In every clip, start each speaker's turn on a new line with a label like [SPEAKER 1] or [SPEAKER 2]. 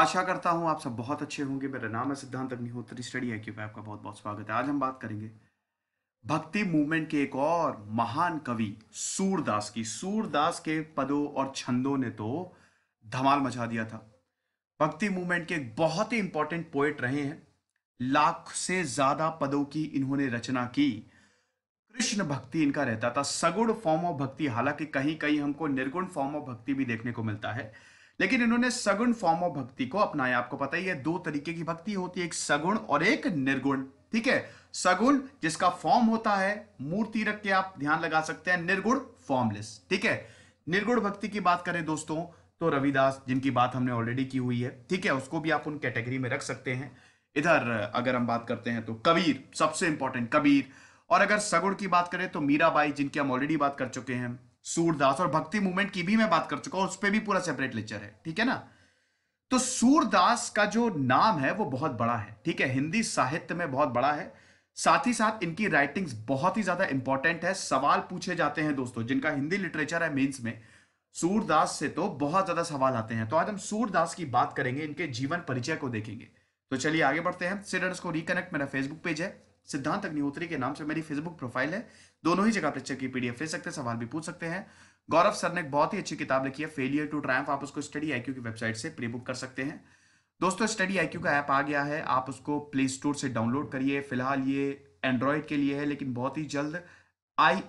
[SPEAKER 1] आशा करता हूँ आप सब बहुत अच्छे होंगे मेरा नाम है सिद्धांत अग्निहोत्री स्टडी है क्योंकि आपका बहुत बहुत स्वागत है आज हम बात करेंगे भक्ति मूवमेंट के एक और महान कवि सूरदास की सूरदास के पदों और छंदों ने तो धमाल मचा दिया था भक्ति मूवमेंट के एक बहुत ही इंपॉर्टेंट पोएट रहे हैं लाख से ज्यादा पदों की इन्होंने रचना की कृष्ण भक्ति इनका रहता था सगुण फॉर्म ऑफ भक्ति हालांकि कहीं कहीं हमको निर्गुण फॉर्म ऑफ भक्ति भी देखने को मिलता है लेकिन इन्होंने सगुण फॉर्म ऑफ भक्ति को अपनाया आपको पता ही है दो तरीके की भक्ति होती है एक सगुण और एक निर्गुण ठीक है सगुण जिसका फॉर्म होता है मूर्ति रख के आप ध्यान लगा सकते हैं निर्गुण फॉर्मलेस ठीक है निर्गुण भक्ति की बात करें दोस्तों तो रविदास जिनकी बात हमने ऑलरेडी की हुई है ठीक है उसको भी आप उन कैटेगरी में रख सकते हैं इधर अगर हम बात करते हैं तो कबीर सबसे इंपॉर्टेंट कबीर और अगर सगुण की बात करें तो मीराबाई जिनकी हम ऑलरेडी बात कर चुके हैं सूरदास और भक्ति मूवमेंट की भी मैं बात कर चुका हूं उस पर भी पूरा सेपरेट लेक्चर है ठीक है ना तो सूरदास का जो नाम है वो बहुत बड़ा है ठीक है हिंदी साहित्य में बहुत बड़ा है साथ ही साथ इनकी राइटिंग्स बहुत ही ज्यादा इंपॉर्टेंट है सवाल पूछे जाते हैं दोस्तों जिनका हिंदी लिटरेचर है मेंस में सूरदास से तो बहुत ज्यादा सवाल आते हैं तो आज हम सूरदास की बात करेंगे इनके जीवन परिचय को देखेंगे तो चलिए आगे बढ़ते हैं सिडर्स को रिकनेक्ट मेरा फेसबुक पेज है सिद्धांत अग्निहोत्री के नाम से मेरी फेसबुक प्रोफाइल है दोनों ही जगह पिक्चर की पीडीएफ ले सकते हैं सवाल भी पूछ सकते हैं गौरव सर ने बहुत ही अच्छी किताब लिखी है फेलियर टू ट्रैम्प आप उसको स्टडी आई की वेबसाइट से प्री बुक कर सकते हैं दोस्तों स्टडी आई का ऐप आ गया है आप उसको प्ले स्टोर से डाउनलोड करिए फिलहाल ये एंड्रॉयड के लिए है लेकिन बहुत ही जल्द आई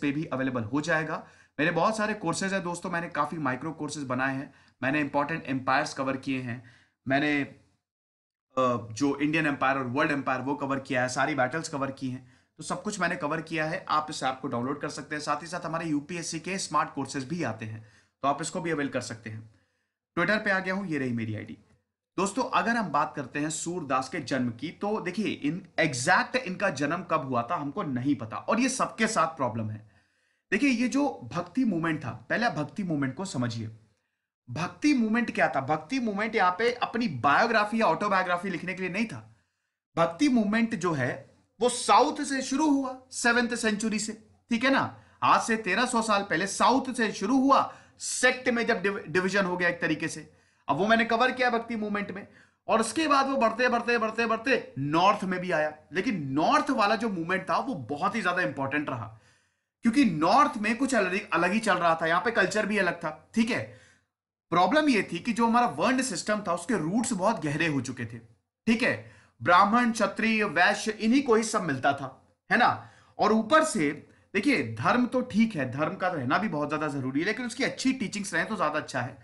[SPEAKER 1] पे भी अवेलेबल हो जाएगा मेरे बहुत सारे कोर्सेज हैं दोस्तों मैंने काफ़ी माइक्रो कोर्सेज बनाए हैं मैंने इंपॉर्टेंट एम्पायर्स कवर किए हैं मैंने जो इंडियन एम्पायर और वर्ल्ड एम्पायर वो कवर किया है सारी बैटल्स कवर की हैं तो सब कुछ मैंने कवर किया है आप इस ऐप को डाउनलोड कर सकते हैं साथ ही साथ हमारे यूपीएससी के स्मार्ट कोर्सेज भी आते हैं तो आप इसको भी अवेल कर सकते हैं ट्विटर पे आ गया हूँ ये रही मेरी आईडी दोस्तों अगर हम बात करते हैं सूरदास के जन्म की तो देखिए इन एग्जैक्ट इनका जन्म कब हुआ था हमको नहीं पता और ये सबके साथ प्रॉब्लम है देखिए ये जो भक्ति मूवमेंट था पहले भक्ति मूवमेंट को समझिए भक्ति मूवमेंट क्या था भक्ति मूवमेंट यहां पे अपनी बायोग्राफी या ऑटोबायोग्राफी लिखने के लिए नहीं था भक्ति मूवमेंट जो है वो साउथ से शुरू हुआ सेवेंथ सेंचुरी से ठीक है ना आज से तेरह सौ साल पहले साउथ से शुरू हुआ सेक्ट में जब डिवीजन हो गया एक तरीके से अब वो मैंने कवर किया भक्ति मूवमेंट में और उसके बाद वो बढ़ते बढ़ते बढ़ते बढ़ते नॉर्थ में भी आया लेकिन नॉर्थ वाला जो मूवमेंट था वो बहुत ही ज्यादा इंपॉर्टेंट रहा क्योंकि नॉर्थ में कुछ अलग अलग ही चल रहा था यहाँ पे कल्चर भी अलग था ठीक है प्रॉब्लम यह थी कि जो हमारा वर्ण सिस्टम था उसके रूट्स बहुत गहरे हो चुके थे ठीक है ब्राह्मण क्षत्रिय वैश्य इन्हीं को ही सब मिलता था है ना और ऊपर से देखिए धर्म तो ठीक है धर्म का रहना भी बहुत ज्यादा जरूरी है लेकिन उसकी अच्छी टीचिंग्स रहे तो ज्यादा अच्छा है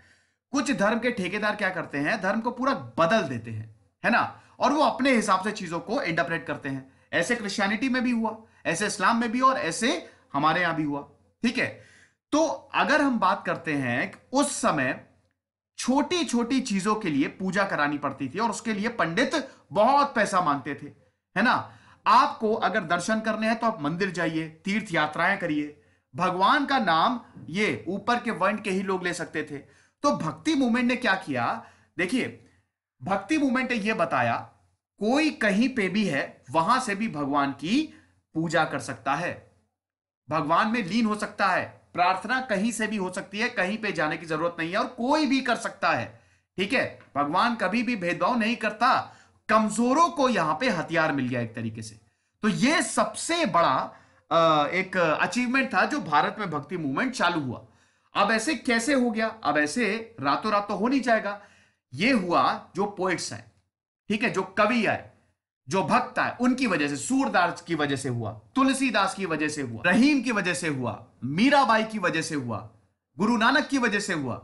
[SPEAKER 1] कुछ धर्म के ठेकेदार क्या करते हैं धर्म को पूरा बदल देते हैं है ना और वो अपने हिसाब से चीजों को इंटरप्रेट करते हैं ऐसे क्रिश्चियनिटी में भी हुआ ऐसे इस्लाम में भी और ऐसे हमारे यहां भी हुआ ठीक है तो अगर हम बात करते हैं उस समय छोटी छोटी चीजों के लिए पूजा करानी पड़ती थी और उसके लिए पंडित बहुत पैसा मांगते थे है ना आपको अगर दर्शन करने हैं तो आप मंदिर जाइए तीर्थ यात्राएं करिए भगवान का नाम ये ऊपर के वर्ण के ही लोग ले सकते थे तो भक्ति मूवमेंट ने क्या किया देखिए भक्ति मूवमेंट ने यह बताया कोई कहीं पे भी है वहां से भी भगवान की पूजा कर सकता है भगवान में लीन हो सकता है प्रार्थना कहीं से भी हो सकती है कहीं पे जाने की जरूरत नहीं है और कोई भी कर सकता है ठीक है भगवान कभी भी भेदभाव नहीं करता कमजोरों को यहां पे हथियार मिल गया एक तरीके से तो यह सबसे बड़ा एक अचीवमेंट था जो भारत में भक्ति मूवमेंट चालू हुआ अब ऐसे कैसे हो गया अब ऐसे रातों रातों तो हो नहीं जाएगा ये हुआ जो पोइट्स हैं ठीक है जो कवि आए जो भक्त है उनकी वजह से सूरदास की वजह से हुआ तुलसीदास की वजह से हुआ रहीम की वजह से हुआ मीराबाई की वजह से हुआ गुरु नानक की वजह से हुआ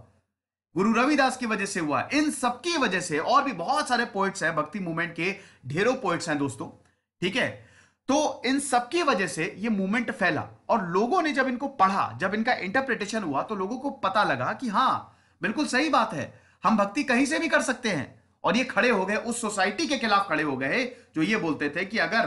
[SPEAKER 1] गुरु रविदास की वजह से हुआ इन सबकी वजह से और भी बहुत सारे पोइट्स हैं भक्ति मूवमेंट के ढेरों पोइट्स हैं दोस्तों ठीक है तो इन सबकी वजह से ये मूवमेंट फैला और लोगों ने जब इनको पढ़ा जब इनका इंटरप्रिटेशन हुआ तो लोगों को पता लगा कि हाँ बिल्कुल सही बात है हम भक्ति कहीं से भी कर सकते हैं और ये खड़े हो गए उस सोसाइटी के खिलाफ खड़े हो गए जो ये बोलते थे कि अगर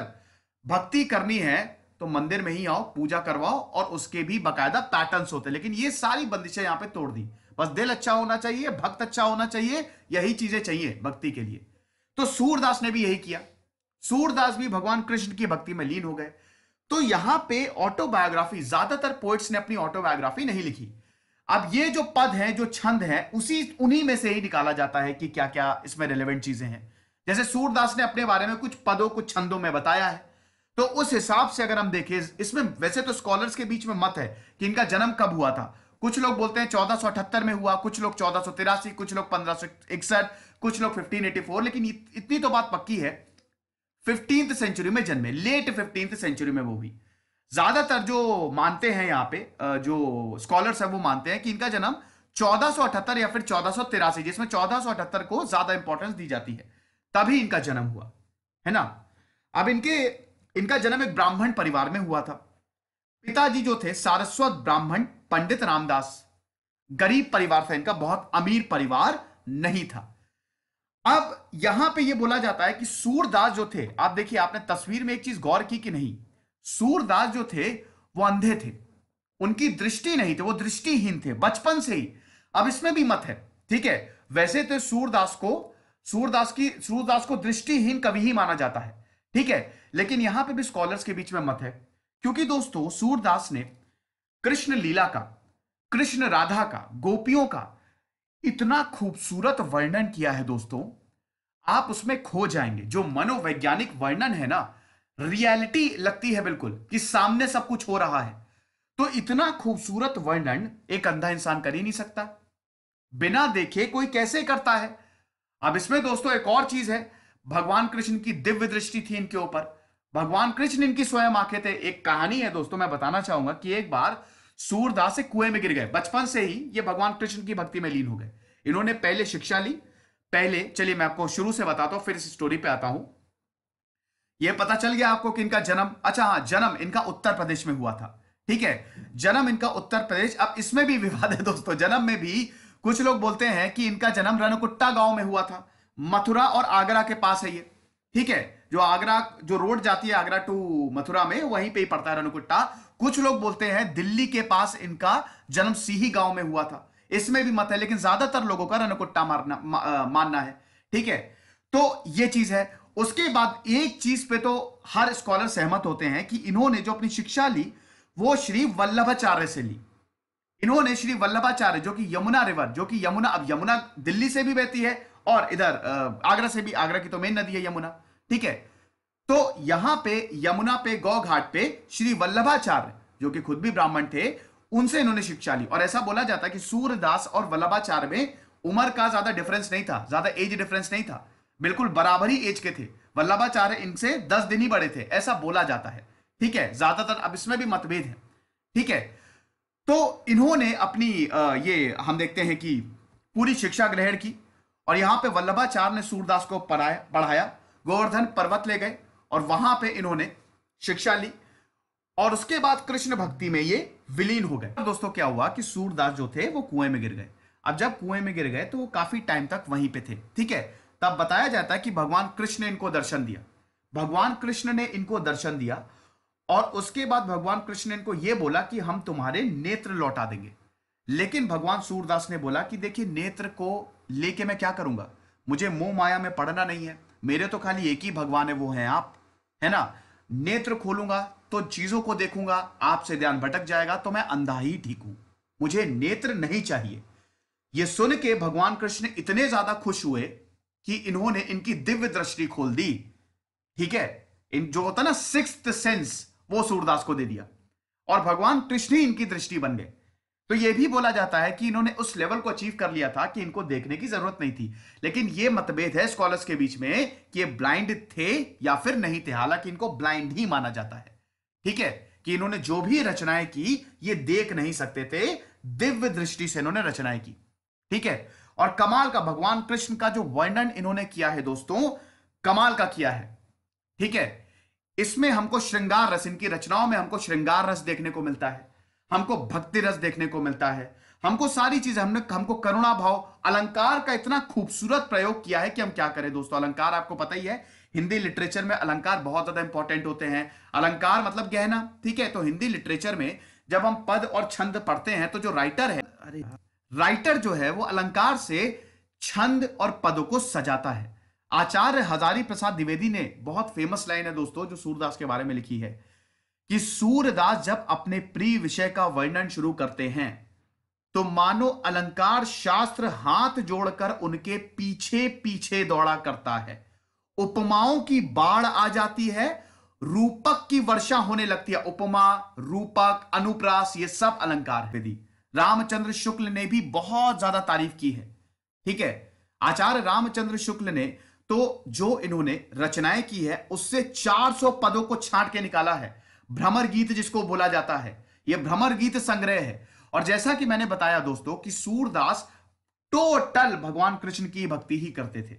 [SPEAKER 1] भक्ति करनी है तो मंदिर में ही आओ पूजा करवाओ और उसके भी बकायदा पैटर्न्स होते लेकिन ये सारी बंदिशें यहां पे तोड़ दी बस दिल अच्छा होना चाहिए भक्त अच्छा होना चाहिए यही चीजें चाहिए भक्ति के लिए तो सूरदास ने भी यही किया सूरदास भी भगवान कृष्ण की भक्ति में लीन हो गए तो यहां पे ऑटोबायोग्राफी ज्यादातर पोइट्स ने अपनी ऑटोबायोग्राफी नहीं लिखी अब ये जो पद हैं जो छंद हैं उसी उन्हीं में से ही निकाला जाता है कि क्या क्या इसमें रेलिवेंट चीजें हैं जैसे सूरदास ने अपने बारे में कुछ पदों कुछ छंदों में बताया है तो उस हिसाब से अगर हम देखें इसमें वैसे तो स्कॉलर्स के बीच में मत है कि इनका जन्म कब हुआ था कुछ लोग बोलते हैं चौदह में हुआ कुछ लोग चौदह कुछ लोग पंद्रह कुछ लोग फिफ्टीन लेकिन इतनी तो बात पक्की है फिफ्टींथ सेंचुरी में जन्मे लेट फिफ्टींथ सेंचुरी में वो हुई ज्यादातर जो मानते हैं यहाँ पे जो स्कॉलर्स है वो मानते हैं कि इनका जन्म चौदह या फिर चौदह जिसमें चौदह को ज्यादा इंपॉर्टेंस दी जाती है तभी इनका जन्म हुआ है ना अब इनके इनका जन्म एक ब्राह्मण परिवार में हुआ था पिताजी जो थे सारस्वत ब्राह्मण पंडित रामदास गरीब परिवार था इनका बहुत अमीर परिवार नहीं था अब यहां पे ये बोला जाता है कि सूरदास जो थे आप देखिए आपने तस्वीर में एक चीज गौर की कि नहीं सूरदास जो थे वो अंधे थे उनकी दृष्टि नहीं थी वो दृष्टिहीन थे बचपन से ही अब इसमें भी मत है ठीक है वैसे तो सूरदास को सूरदास की सूरदास को दृष्टिहीन कभी ही माना जाता है ठीक है लेकिन यहां पे भी स्कॉलर्स के बीच में मत है क्योंकि दोस्तों सूरदास ने कृष्ण लीला का कृष्ण राधा का गोपियों का इतना खूबसूरत वर्णन किया है दोस्तों आप उसमें खो जाएंगे जो मनोवैज्ञानिक वर्णन है ना रियलिटी लगती है बिल्कुल कि सामने सब कुछ हो रहा है तो इतना खूबसूरत वर्णन एक अंधा इंसान कर ही नहीं सकता बिना देखे कोई कैसे करता है अब इसमें दोस्तों एक और चीज है भगवान कृष्ण की दिव्य दृष्टि थी इनके ऊपर भगवान कृष्ण इनकी स्वयं आंखें थे एक कहानी है दोस्तों मैं बताना चाहूंगा कि एक बार सूरदास से कुएं में गिर गए बचपन से ही ये भगवान कृष्ण की भक्ति में लीन हो गए इन्होंने पहले शिक्षा ली पहले चलिए मैं आपको शुरू से बताता हूं फिर इस स्टोरी पे आता हूं ये पता चल गया आपको कि इनका जन्म अच्छा हाँ जन्म इनका उत्तर प्रदेश में हुआ था ठीक है जन्म इनका उत्तर प्रदेश अब इसमें भी विवाद है दोस्तों जन्म में भी कुछ लोग बोलते हैं कि इनका जन्म रनकुट्टा गांव में हुआ था मथुरा और आगरा के पास है ये ठीक है जो आगरा जो रोड जाती है आगरा टू मथुरा में वहीं पे ही पड़ता है रनकुट्टा कुछ लोग बोलते हैं दिल्ली के पास इनका जन्म सीही गांव में हुआ था इसमें भी मत है लेकिन ज्यादातर लोगों का रनकुट्टा मारना मानना है ठीक है तो ये चीज है उसके बाद एक चीज पे तो हर स्कॉलर सहमत होते हैं कि इन्होंने जो अपनी शिक्षा ली वो श्री वल्लभाचार्य से ली इन्होंने श्री वल्लभाचार्य जो कि यमुना रिवर जो कि यमुना अब यमुना दिल्ली से भी बहती है और इधर आगरा से भी आगरा की तो मेन नदी है यमुना ठीक है तो यहां पे यमुना पे गौ घाट पे श्री वल्लभाचार्य जो कि खुद भी ब्राह्मण थे उनसे इन्होंने शिक्षा ली और ऐसा बोला जाता है कि सूरदास और वल्लभाचार्य में उम्र का ज्यादा डिफरेंस नहीं था ज्यादा एज डिफरेंस नहीं था बिल्कुल बराबर ही एज के थे वल्लभाचार्य इनसे दस दिन ही बड़े थे ऐसा बोला जाता है ठीक है ज्यादातर अब इसमें भी मतभेद है ठीक है तो इन्होंने अपनी ये हम देखते हैं कि पूरी शिक्षा ग्रहण की और यहाँ पे वल्लभाचार्य ने सूरदास को पढ़ाया पढ़ाया गोवर्धन पर्वत ले गए और वहां पे इन्होंने शिक्षा ली और उसके बाद कृष्ण भक्ति में ये विलीन हो गए दोस्तों क्या हुआ कि सूरदास जो थे वो कुएं में गिर गए अब जब कुएं में गिर गए तो वो काफी टाइम तक वहीं पे थे ठीक है तब बताया जाता है कि भगवान कृष्ण ने इनको दर्शन दिया भगवान कृष्ण ने इनको दर्शन दिया और उसके बाद भगवान कृष्ण ने इनको यह बोला कि हम तुम्हारे नेत्र लौटा देंगे लेकिन भगवान सूरदास ने बोला कि देखिए नेत्र को लेके मैं क्या करूंगा मुझे मोह माया में पढ़ना नहीं है मेरे तो खाली एक ही भगवान है वो है आप है ना नेत्र खोलूंगा तो चीजों को देखूंगा आपसे ध्यान भटक जाएगा तो मैं अंधा ही ठीक हूं मुझे नेत्र नहीं चाहिए यह सुन के भगवान कृष्ण इतने ज्यादा खुश हुए कि इन्होंने इनकी दिव्य दृष्टि खोल दी ठीक है इन जो होता ना सिक्स सेंस वो सूरदास को दे दिया और भगवान कृष्ण ही इनकी दृष्टि बन गए तो ये भी बोला जाता है कि इन्होंने उस लेवल को अचीव कर लिया था कि इनको देखने की जरूरत नहीं थी लेकिन ये मतभेद है स्कॉलर्स के बीच में कि ये ब्लाइंड थे या फिर नहीं थे हालांकि इनको ब्लाइंड ही माना जाता है ठीक है कि इन्होंने जो भी रचनाएं की ये देख नहीं सकते थे दिव्य दृष्टि से इन्होंने रचनाएं की ठीक है और कमाल का भगवान कृष्ण का जो वर्णन इन्होंने किया है दोस्तों कमाल का किया है ठीक है इसमें हमको श्रृंगार रस इनकी रचनाओं में हमको श्रृंगार रस देखने को मिलता है हमको भक्ति रस देखने को मिलता है हमको सारी चीजें हमने हमको करुणा भाव अलंकार का इतना खूबसूरत प्रयोग किया है कि हम क्या करें दोस्तों अलंकार आपको पता ही है हिंदी लिटरेचर में अलंकार बहुत ज्यादा इंपॉर्टेंट होते हैं अलंकार मतलब गहना ठीक है तो हिंदी लिटरेचर में जब हम पद और छंद पढ़ते हैं तो जो राइटर है अरे राइटर जो है वो अलंकार से छंद और पदों को सजाता है आचार्य हजारी प्रसाद द्विवेदी ने बहुत फेमस लाइन है दोस्तों जो सूरदास के बारे में लिखी है कि सूरदास जब अपने प्रिय विषय का वर्णन शुरू करते हैं तो मानो अलंकार शास्त्र हाथ जोड़कर उनके पीछे पीछे दौड़ा करता है उपमाओं की बाढ़ आ जाती है रूपक की वर्षा होने लगती है उपमा रूपक अनुप्रास ये सब अलंकार विधि रामचंद्र शुक्ल ने भी बहुत ज्यादा तारीफ की है ठीक है आचार्य रामचंद्र शुक्ल ने तो जो इन्होंने रचनाएं की है उससे 400 पदों को छांट के निकाला है भ्रमर गीत जिसको बोला जाता है यह भ्रमर गीत संग्रह है और जैसा कि मैंने बताया दोस्तों कि सूरदास टोटल भगवान कृष्ण की भक्ति ही करते थे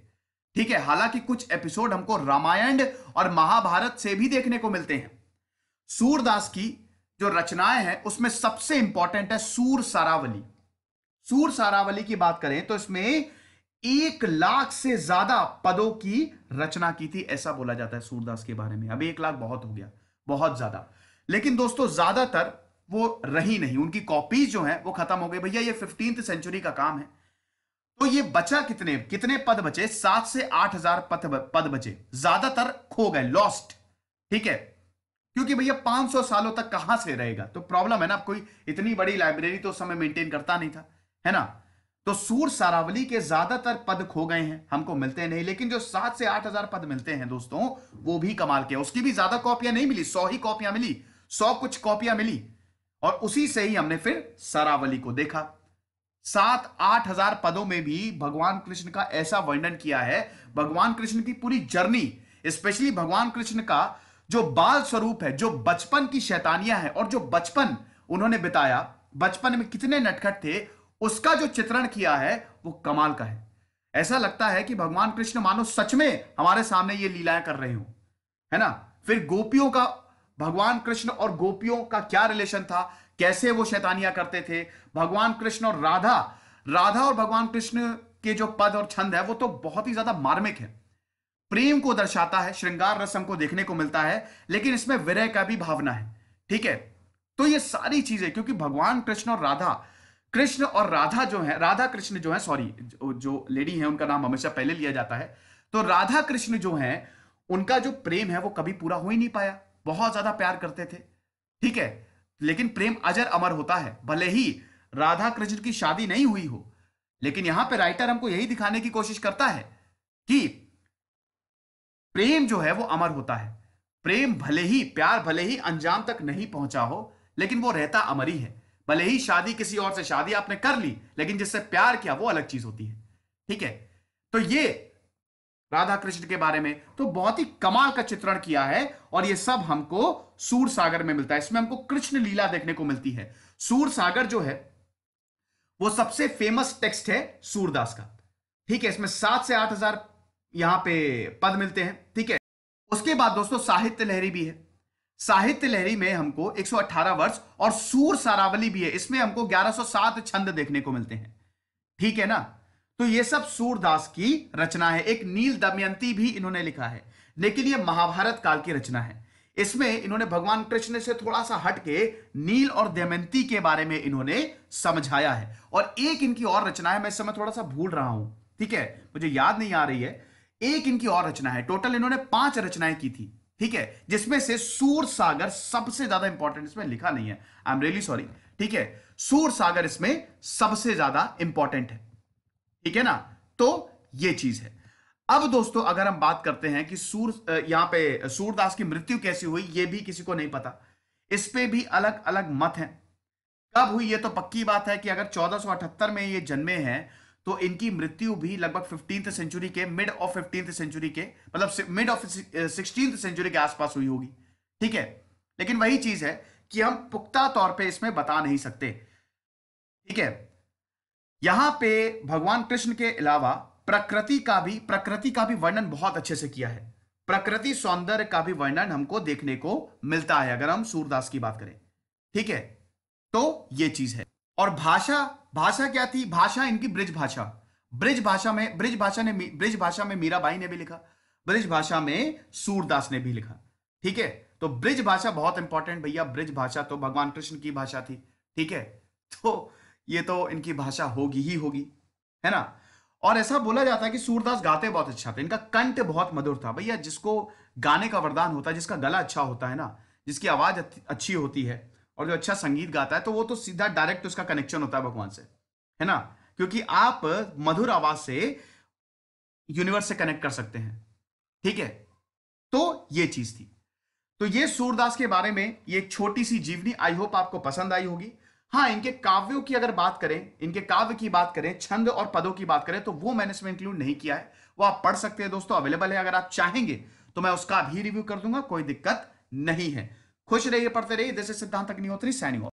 [SPEAKER 1] ठीक है हालांकि कुछ एपिसोड हमको रामायण और महाभारत से भी देखने को मिलते हैं सूरदास की जो रचनाएं हैं उसमें सबसे इंपॉर्टेंट है सूर सारावली सूर सारावली की बात करें तो इसमें एक लाख से ज्यादा पदों की रचना की थी ऐसा बोला जाता है सूरदास के बारे में अब एक लाख बहुत हो गया बहुत ज्यादा लेकिन दोस्तों ज्यादातर वो रही नहीं उनकी कॉपीज जो है वो खत्म हो गई भैया ये फिफ्टींथ सेंचुरी का काम है तो ये बचा कितने कितने पद बचे सात से आठ हजार पद बचे ज्यादातर खो गए लॉस्ट ठीक है क्योंकि भैया 500 सालों तक कहां से रहेगा तो प्रॉब्लम है ना कोई इतनी बड़ी लाइब्रेरी तो उस समय मेंटेन करता नहीं था है ना तो सूर सारावली के ज्यादातर पद खो गए हैं हमको मिलते नहीं लेकिन जो सात से आठ हजार पद मिलते हैं दोस्तों वो भी कमाल के उसकी भी ज्यादा कॉपियां नहीं मिली सौ ही कॉपियां मिली सौ कुछ कॉपियां मिली और उसी से ही हमने फिर सारावली को देखा सात आठ हजार पदों में भी भगवान कृष्ण का ऐसा वर्णन किया है भगवान कृष्ण की पूरी जर्नी स्पेशली भगवान कृष्ण का जो बाल स्वरूप है जो बचपन की शैतानियां हैं और जो बचपन उन्होंने बिताया बचपन में कितने नटखट थे उसका जो चित्रण किया है वो कमाल का है ऐसा लगता है कि भगवान कृष्ण मानो सच में हमारे सामने ये लीलाएं कर रहे हो है ना फिर गोपियों का भगवान कृष्ण और गोपियों का क्या रिलेशन था कैसे वो शैतानियां करते थे भगवान कृष्ण और राधा राधा और भगवान कृष्ण के जो पद और छंद है वो तो बहुत ही ज्यादा मार्मिक है प्रेम को दर्शाता है श्रृंगार रस हमको देखने को मिलता है लेकिन इसमें विरह का भी भावना है ठीक है तो ये सारी चीजें क्योंकि भगवान कृष्ण और राधा कृष्ण और राधा जो है राधा कृष्ण जो है सॉरी जो लेडी है उनका नाम हमेशा पहले लिया जाता है तो राधा कृष्ण जो है उनका जो प्रेम है वो कभी पूरा हो ही नहीं पाया बहुत ज्यादा प्यार करते थे ठीक है लेकिन प्रेम अजर अमर होता है भले ही राधा कृष्ण की शादी नहीं हुई हो लेकिन यहां पे राइटर हमको यही दिखाने की कोशिश करता है कि प्रेम जो है वो अमर होता है प्रेम भले ही प्यार भले ही अंजाम तक नहीं पहुंचा हो लेकिन वो रहता अमर ही है भले ही शादी किसी और से शादी आपने कर ली लेकिन जिससे प्यार किया वो अलग चीज होती है ठीक है तो ये राधा कृष्ण के बारे में तो बहुत ही कमाल का चित्रण किया है और ये सब हमको सूर सागर में मिलता है इसमें हमको कृष्ण लीला देखने को मिलती है सूर सागर जो है वो सबसे फेमस टेक्स्ट है सूरदास का ठीक है इसमें सात से आठ हजार यहाँ पे पद मिलते हैं ठीक है उसके बाद दोस्तों साहित्य लहरी भी है साहित्य लहरी में हमको 118 वर्ष और सूर सारावली भी है इसमें हमको 1107 छंद देखने को मिलते हैं ठीक है ना तो ये सब सूरदास की रचना है एक नील दमयंती भी इन्होंने लिखा है लेकिन ये महाभारत काल की रचना है इसमें इन्होंने भगवान कृष्ण से थोड़ा सा हटके नील और दमयंती के बारे में इन्होंने समझाया है और एक इनकी और रचना है मैं इस समय थोड़ा सा भूल रहा हूं ठीक है मुझे याद नहीं आ रही है एक इनकी और रचना है टोटल इन्होंने पांच रचनाएं की थी ठीक है जिसमें से सूर सागर सबसे ज्यादा इंपॉर्टेंट इसमें लिखा नहीं है आई एम रियली सॉरी ठीक है सूर सागर इसमें सबसे ज्यादा इंपॉर्टेंट है ठीक है ना तो ये चीज है अब दोस्तों अगर हम बात करते हैं कि सूर यहां पे सूरदास की मृत्यु कैसी हुई ये भी किसी को नहीं पता इस पर भी अलग अलग मत हैं कब हुई ये तो पक्की बात है कि अगर 1478 में ये जन्मे हैं तो इनकी मृत्यु भी लगभग फिफ्टींथ सेंचुरी के मिड ऑफ फिफ्टींथ सेंचुरी के मतलब मिड ऑफ सिक्सटींथ सेंचुरी के आसपास हुई होगी ठीक है लेकिन वही चीज है कि हम पुख्ता तौर पे इसमें बता नहीं सकते ठीक है यहां पे भगवान कृष्ण के अलावा प्रकृति का भी प्रकृति का भी वर्णन बहुत अच्छे से किया है प्रकृति सौंदर्य का भी वर्णन हमको देखने को मिलता है अगर हम सूरदास की बात करें ठीक है तो ये चीज है और भाषा भाषा क्या थी भाषा इनकी ब्रिज भाषा ब्रिज भाषा में ब्रिज भाषा ने ब्रिज भाषा में मीराबाई ने भी लिखा ब्रिज भाषा में सूरदास ने भी लिखा ठीक है तो ब्रिज भाषा बहुत इंपॉर्टेंट भैया ब्रिज भाषा तो भगवान कृष्ण की भाषा थी ठीक है तो ये तो इनकी भाषा होगी ही होगी है ना और ऐसा बोला जाता है कि सूरदास गाते बहुत अच्छा था इनका कंठ बहुत मधुर था भैया जिसको गाने का वरदान होता है जिसका गला अच्छा होता है ना जिसकी आवाज अच्छी होती है और जो अच्छा संगीत गाता है तो वो तो सीधा डायरेक्ट उसका कनेक्शन होता है भगवान से है ना क्योंकि आप मधुर आवाज से यूनिवर्स से कनेक्ट कर सकते हैं ठीक है तो ये चीज थी तो ये सूरदास के बारे में ये एक छोटी सी जीवनी आई होप आपको पसंद आई होगी हाँ इनके काव्यों की अगर बात करें इनके काव्य की बात करें छंद और पदों की बात करें तो वो मैंने इसमें इंक्लूड नहीं किया है वो आप पढ़ सकते हैं दोस्तों अवेलेबल है अगर आप चाहेंगे तो मैं उसका भी रिव्यू कर दूंगा कोई दिक्कत नहीं है Hoje eu partirei desse 70 nem em sênio.